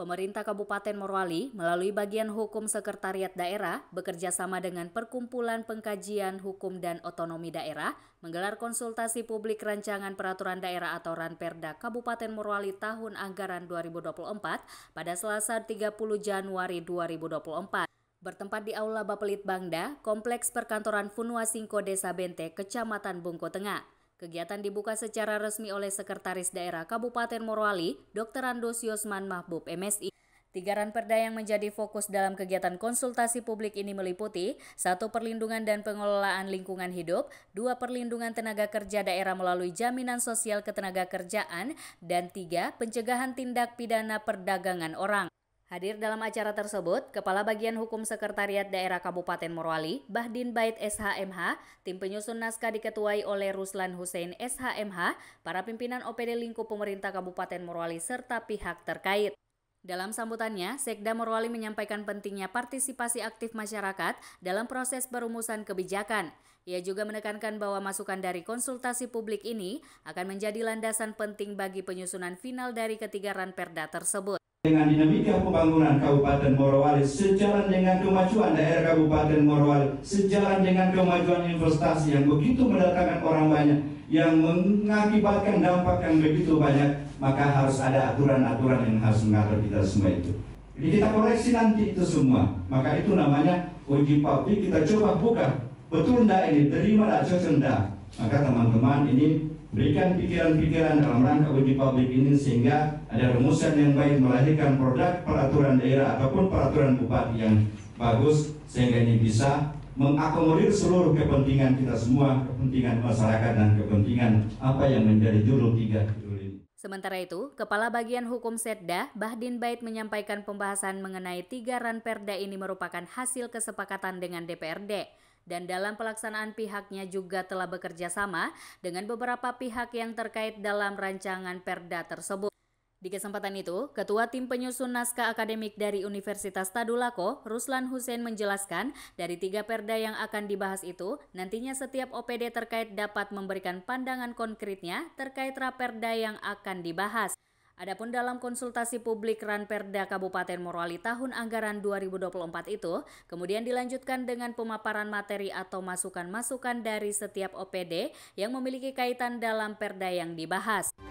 Pemerintah Kabupaten Morwali melalui bagian hukum Sekretariat Daerah bekerja sama dengan Perkumpulan Pengkajian Hukum dan Otonomi Daerah menggelar konsultasi publik rancangan peraturan daerah atau Ranperda Kabupaten Morwali tahun anggaran 2024 pada Selasa 30 Januari 2024. Bertempat di Aula Bapelit Bangda, Kompleks Perkantoran Funua Singko Desa Bente, Kecamatan Bungko Tengah. Kegiatan dibuka secara resmi oleh Sekretaris Daerah Kabupaten Morowali, Dr. Andus Yosman Mahbub MSI. Tiga ranperda yang menjadi fokus dalam kegiatan konsultasi publik ini meliputi satu perlindungan dan pengelolaan lingkungan hidup, dua perlindungan tenaga kerja daerah melalui jaminan sosial ketenaga kerjaan, dan tiga pencegahan tindak pidana perdagangan orang. Hadir dalam acara tersebut, Kepala Bagian Hukum Sekretariat Daerah Kabupaten Morwali, Bahdin Bait SHMH, tim penyusun naskah diketuai oleh Ruslan Hussein SHMH, para pimpinan OPD lingkup pemerintah Kabupaten Morwali, serta pihak terkait. Dalam sambutannya, Sekda Morwali menyampaikan pentingnya partisipasi aktif masyarakat dalam proses perumusan kebijakan. Ia juga menekankan bahwa masukan dari konsultasi publik ini akan menjadi landasan penting bagi penyusunan final dari ketiga ranperda tersebut. Dengan dinamika pembangunan Kabupaten Morowali sejalan dengan kemajuan daerah Kabupaten Morowali, sejalan dengan kemajuan investasi yang begitu mendatangkan orang banyak, yang mengakibatkan dampak yang begitu banyak, maka harus ada aturan-aturan yang harus mengatur kita semua itu. Jadi kita koreksi nanti itu semua, maka itu namanya uji publik kita coba buka, betul ndak ini, terima ndak, cocok ndak. Maka teman-teman ini Berikan pikiran-pikiran dalam rangka uji publik ini sehingga ada rumusan yang baik melahirkan produk peraturan daerah ataupun peraturan bupati yang bagus sehingga ini bisa mengakomodir seluruh kepentingan kita semua, kepentingan masyarakat dan kepentingan apa yang menjadi judul tiga Sementara itu, Kepala Bagian Hukum Setda, Bahdin Bait menyampaikan pembahasan mengenai tiga ran perda ini merupakan hasil kesepakatan dengan DPRD dan dalam pelaksanaan pihaknya juga telah bekerja sama dengan beberapa pihak yang terkait dalam rancangan perda tersebut. Di kesempatan itu, Ketua Tim Penyusun Naskah Akademik dari Universitas Tadulako, Ruslan Hussein menjelaskan, dari tiga perda yang akan dibahas itu, nantinya setiap OPD terkait dapat memberikan pandangan konkretnya terkait raperda yang akan dibahas. Adapun dalam konsultasi publik Ranperda Kabupaten Morowali tahun anggaran 2024 itu, kemudian dilanjutkan dengan pemaparan materi atau masukan-masukan dari setiap OPD yang memiliki kaitan dalam perda yang dibahas.